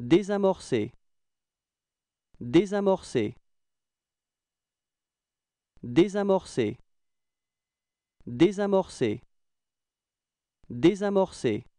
Désamorcer. Désamorcer. Désamorcer. Désamorcer. Désamorcer.